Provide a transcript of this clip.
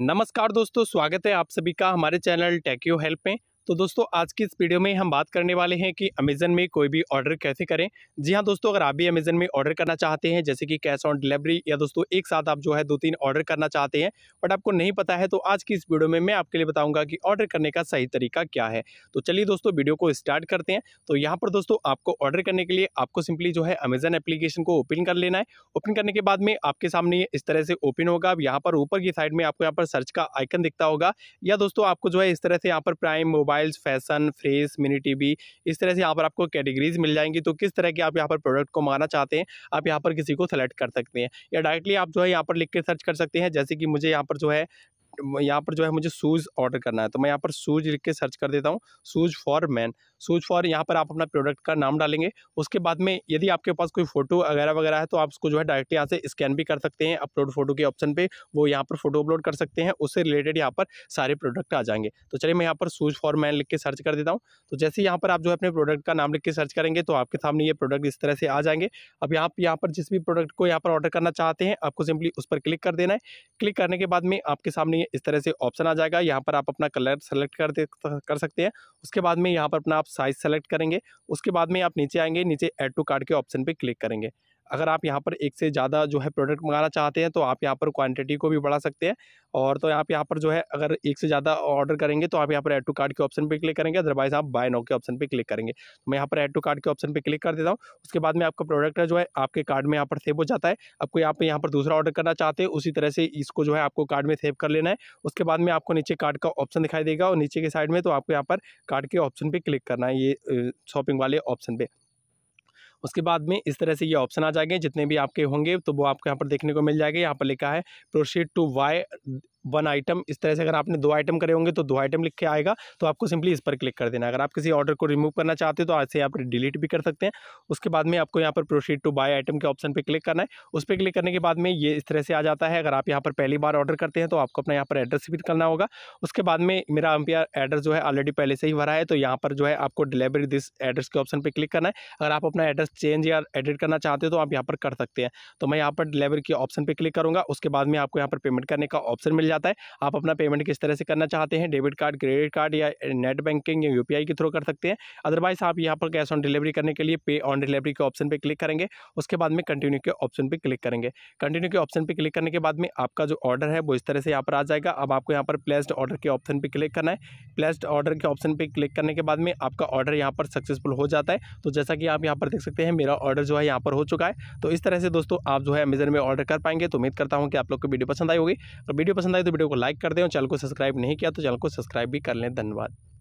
नमस्कार दोस्तों स्वागत है आप सभी का हमारे चैनल टेक्यू हेल्प में तो दोस्तों आज की इस वीडियो में हम बात करने वाले हैं कि अमेज़न में कोई भी ऑर्डर कैसे करें जी हाँ दोस्तों अगर आप भी अमेज़न में ऑर्डर करना चाहते हैं जैसे कि कैश ऑन डिलीवरी या दोस्तों एक साथ आप जो है दो तीन ऑर्डर करना चाहते हैं बट आपको नहीं पता है तो आज की इस वीडियो में मैं आपके लिए बताऊँगा कि ऑर्डर करने का सही तरीका क्या है तो चलिए दोस्तों वीडियो को स्टार्ट करते हैं तो यहाँ पर दोस्तों आपको ऑर्डर करने के लिए आपको सिंपली जो है अमेज़न एप्लीकेशन को ओपन कर लेना है ओपन करने के बाद में आपके सामने इस तरह से ओपन होगा अब यहाँ पर ऊपर की साइड में आपको यहाँ पर सर्च का आइकन दिखता होगा या दोस्तों आपको जो है इस तरह से यहाँ पर Prime mobile mobiles fashion fresh mini TV इस तरह से यहाँ पर आपको कैटेगरीज मिल जाएंगी तो किस तरह के आप यहाँ पर प्रोडक्ट को माना चाहते हैं आप यहाँ पर किसी को सेलेक्ट कर सकते हैं या डायरेक्टली आप जो है यहाँ पर लिख के सर्च कर सकते हैं जैसे कि मुझे यहाँ पर जो है यहाँ पर जो है मुझे शूज़ ऑर्डर करना है तो मैं यहाँ पर शूज़ लिख के सर्च कर देता हूँ shoes for men shoes for यहाँ पर आप अपना प्रोडक्ट का नाम डालेंगे उसके बाद में यदि आपके पास कोई फोटो वगैरह वगैरह है तो आप उसको जो है डायरेक्ट यहाँ से स्कैन भी कर सकते हैं अपलोड फोटो के ऑप्शन पर वो यहाँ पर फोटो अपलोड कर सकते हैं उससे रिलेटेड यहाँ पर सारे प्रोडक्ट आ जाएंगे तो चलिए मैं यहाँ पर सूच फॉर मैन लिख के सर्च कर देता हूँ तो जैसे यहाँ पर आप जो है अपने प्रोडक्ट का नाम लिख के सर्च करेंगे तो आपके सामने ये प्रोडक्ट इस तरह से आ जाएंगे अब यहाँ पर यहाँ पर जिस भी प्रोडक्ट को यहाँ पर ऑर्डर करना चाहते हैं आपको सिंपली उस पर क्लिक कर देना है क्लिक करने के बाद में आपके सामने इस तरह से ऑप्शन आ जाएगा यहाँ पर आप अपना कलर सेलेक्ट कर कर सकते हैं उसके बाद में यहाँ पर अपना आप साइज़ सेलेक्ट करेंगे उसके बाद में आप नीचे आएंगे नीचे एड टू कार्ड के ऑप्शन पर क्लिक करेंगे अगर आप यहाँ पर एक से ज़्यादा जो है प्रोडक्ट मंगाना चाहते हैं तो आप यहाँ पर क्वांटिटी को भी बढ़ा सकते हैं और तो आप यहाँ पर जो है अगर एक से ज़्यादा ऑर्डर करेंगे तो आप यहाँ पर एड टू कार्ड के ऑप्शन पर क्लिक करेंगे अदरवाइज आप बाय नो के ऑप्शन पर क्लिक करेंगे तो मैं यहाँ पर एड टू कार्ड के ऑप्शन पर क्लिक कर देता हूँ उसके बाद में आपका प्रोडक्ट है जो है आपके कार्ड में यहाँ पर सेव हो जाता है आपको यहाँ पर यहाँ पर दूसरा ऑर्डर करना चाहते हैं उसी तरह से इसको जो है आपको कार्ड में सेव कर लेना है उसके बाद में आपको नीचे कार्ड का ऑप्शन दिखाई देगा और नीचे के साइड में तो आपको यहाँ पर कार्ड के ऑप्शन पर क्लिक करना है ये शॉपिंग वाले ऑप्शन पर उसके बाद में इस तरह से ये ऑप्शन आ जाएंगे जितने भी आपके होंगे तो वो आपको यहाँ पर देखने को मिल जाएगा यहाँ पर लिखा है proceed to buy one item इस तरह से अगर आपने दो आइटम करे होंगे तो दो आइटम लिख के आएगा तो आपको सिंपली इस पर क्लिक कर देना अगर आप किसी ऑर्डर को रिमूव करना चाहते हो तो आज से आप डिलीट भी कर सकते हैं उसके बाद में आपको यहाँ पर प्रोसीड टू बाय आइटम के ऑप्शन पर क्लिक करना है उस पर क्लिक करने के बाद में ये इस तरह से आ जाता है अगर आप यहाँ पर पहली बार ऑर्डर करते हैं तो आपको अपना यहाँ पर एड्रेस भी करना होगा उसके बाद में मेरा अम्पियर एड्रेस जो है ऑलरेडी पहले से ही भरा है तो यहाँ पर जो है आपको डिलीवरी दिस एड्रेस के ऑप्शन पर क्लिक करना है अगर आप अपना एड्रेस चेंज या एडिट करना चाहते हो तो आप यहाँ पर कर सकते हैं तो मैं यहाँ पर डिलीवरी के ऑप्शन पर क्लिक करूँगा उसके बाद में आपको यहाँ पर पेमेंट करने का ऑप्शन मिल जाए जाता है आप अपना पेमेंट किस तरह से करना चाहते हैं डेबिट कार्ड क्रेडिट कार्ड या नेट बैंकिंग या यू के थ्रू कर सकते हैं अदरवाइज आप यहाँ पर कैश ऑन डिलीवरी करने के लिए पे ऑन डिलीवरी के ऑप्शन पर क्लिक करेंगे उसके बाद में कंटिन्यू के ऑप्शन पर क्लिक करेंगे कंटिन्यू के ऑप्शन पर क्लिक करने के बाद में आपका जो ऑर्डर है वो इस तरह से यहाँ पर आ जाएगा अब आपको यहाँ पर प्लेस्ड ऑर्डर के ऑप्शन पर क्लिक करना है प्लेस्ड ऑर्डर के ऑप्शन पर क्लिक करने के बाद में आपका ऑर्डर यहाँ पर सक्सेसफुल हो जाता है तो जैसा कि आप यहाँ पर देख सकते हैं मेरा ऑर्डर जो है यहाँ पर हो चुका है तो इस तरह से दोस्तों आप जो है अमेजन में ऑर्डर कर पाएंगे तो उम्मीद करता हूँ कि आप लोग को वीडियो पसंद आई होगी और वीडियो पसंद आई तो वीडियो को लाइक कर दें और चैनल को सब्सक्राइब नहीं किया तो चैनल को सब्सक्राइब भी कर लें धन्यवाद